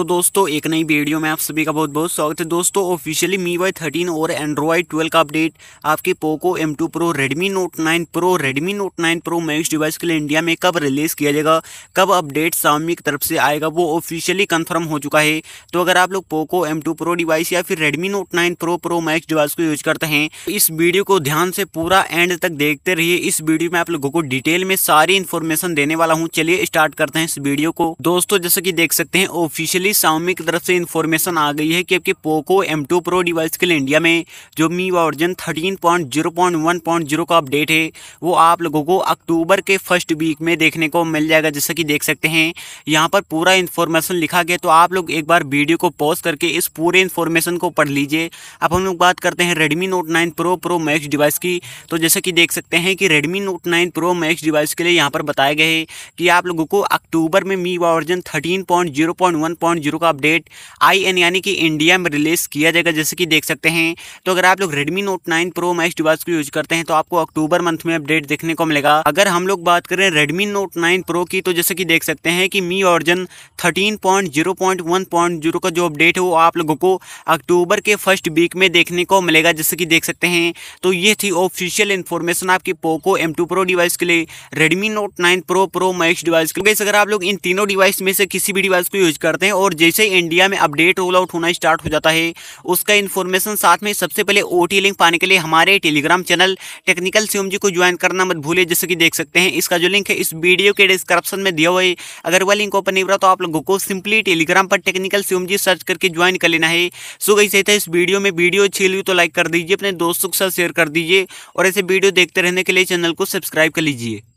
तो दोस्तों एक नई वीडियो में आप सभी का बहुत बहुत स्वागत है दोस्तों ऑफिशियली मी वाई थर्टीन और एंड्रॉयड ट्वेल्व का अपडेट आपके Poco M two Pro Redmi Note nine Pro Redmi Note nine Pro Max device के लिए इंडिया में कब रिलीज़ किया जाएगा कब अपडेट सामी की तरफ से आएगा वो ऑफिशियली कन्फर्म हो चुका है तो अगर आप लोग Poco M two Pro device या फिर Redmi Note nine Pro Pro Max device को यूज करते हैं इस वीडियो को ध्यान से पूरा एंड तक देखते रहिए इस वीडियो में आप लोगों को डिटेल में सारी इन्फॉर्मेशन देने वाला हूँ चलिए स्टार्ट करते हैं इस वीडियो को दोस्तों जैसे कि देख सकते हैं ऑफिशियली ऑफिशियली शाओमी की तरफ से इन्फॉर्मेशन आ गई है कि आपके Poco M two Pro device के लिए इंडिया में जो Mi version thirteen point zero point one point zero का अपडेट है वो आप लोगों को अक्टूबर के फर्स्ट वीक में देखने को मिल जाएगा जैसा कि देख सकते हैं यहाँ पर पूरा इन्फॉर्मेशन लिखा गया तो आप लोग एक बार वीडियो को पॉज करके इस पूरे इन्फॉर्मेशन को पढ़ लीजिए अब हम लोग बात करते हैं Redmi Note nine Pro Pro Max device की तो जैसा कि देख सकते हैं कि Redmi Note nine Pro Max device के लिए यहाँ पर बताया गया है कि आप लोगों को अक्टूबर में Mi version thirteen point zero point one point point zero का अपडेट आई एन यानी कि इंडिया में रिलीज किया जाएगा जैसे कि देख सकते हैं तो अगर आप लोग Redmi Note nine Pro Max device को यूज करते हैं तो आपको अक्टूबर मंथ में अपडेट देखने को मिलेगा अगर हम लोग बात करें रेडमी नोट नाइन प्रो की तो जैसे कि देख सकते हैं कि Mi version thirteen point zero point one point zero का जो अपडेट है वो आप लोगों को अक्टूबर के फर्स्ट वीक में देखने को मिलेगा जैसे कि देख सकते हैं तो ये थी ऑफिशियल इन्फॉर्मेशन आपकी Poco M two Pro device के लिए Redmi Note nine Pro Pro Max device के लिए तो अगर आप लोग इन तीनों डिवाइस में से किसी भी डिवाइस को यूज करते हैं और जैसे ही इंडिया में अपडेट रोल आउट होना स्टार्ट हो जाता है उसका इन्फॉर्मेशन साथ में सबसे पहले ओ लिंक पाने के लिए हमारे Telegram channel Technical CM ji को ज्वाइन करना मत भूलिए जैसे कि देख सकते हैं इसका जो लिंक है इस वीडियो के डिस्क्रिप्शन में दिया हुआ है अगर वह लिंक ओपन नहीं रहा तो आप लोगों को सिंपली टेलीग्राम पर टेक्निकल सीएम जी सर्च करके ज्वाइन कर लेना है सो गई सही था इस वीडियो में वीडियो अच्छी लगी तो लाइक कर दीजिए अपने दोस्तों के साथ शेयर कर दीजिए और ऐसे वीडियो देखते रहने के लिए चैनल को सब्सक्राइब कर लीजिए